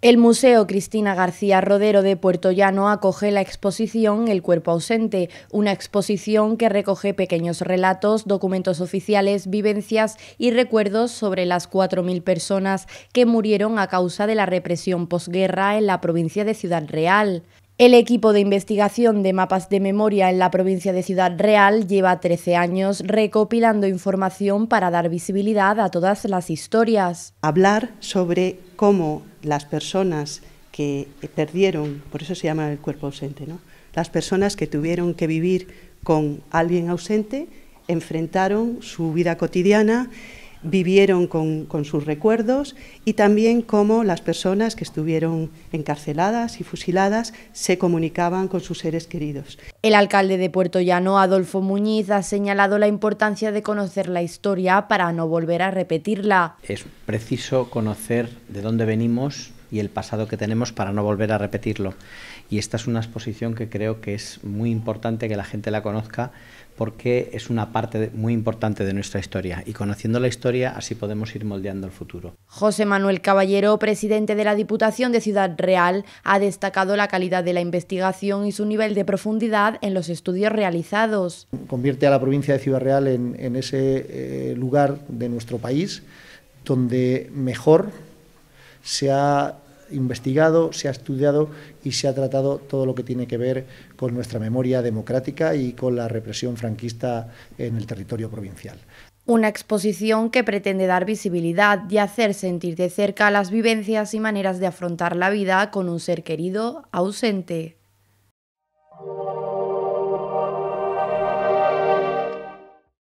El Museo Cristina García Rodero de Puerto Llano acoge la exposición El cuerpo ausente, una exposición que recoge pequeños relatos, documentos oficiales, vivencias y recuerdos sobre las 4.000 personas que murieron a causa de la represión posguerra en la provincia de Ciudad Real. El equipo de investigación de mapas de memoria en la provincia de Ciudad Real lleva 13 años recopilando información para dar visibilidad a todas las historias. Hablar sobre cómo las personas que perdieron, por eso se llama el cuerpo ausente, ¿no? las personas que tuvieron que vivir con alguien ausente enfrentaron su vida cotidiana vivieron con, sus recuerdos y también cómo las personas que estuvieron encarceladas y fusiladas se comunicaban con sus seres queridos. El alcalde de Puerto Llano, Adolfo Muñiz, ha señalado la importancia de conocer la historia para no volver a repetirla. Es preciso conocer de dónde venimos, y el pasado que tenemos para no volver a repetirlo. Y esta es una exposición que creo que es muy importante que la gente la conozca porque es una parte muy importante de nuestra historia y conociendo la historia así podemos ir moldeando el futuro. José Manuel Caballero, presidente de la Diputación de Ciudad Real, ha destacado la calidad de la investigación y su nivel de profundidad en los estudios realizados. Convierte a la provincia de Ciudad Real en, ese eh, lugar de nuestro país donde mejor se ha investigado, se ha estudiado y se ha tratado todo lo que tiene que ver con nuestra memoria democrática y con la represión franquista en el territorio provincial. Una exposición que pretende dar visibilidad y hacer sentir de cerca las vivencias y maneras de afrontar la vida con un ser querido ausente.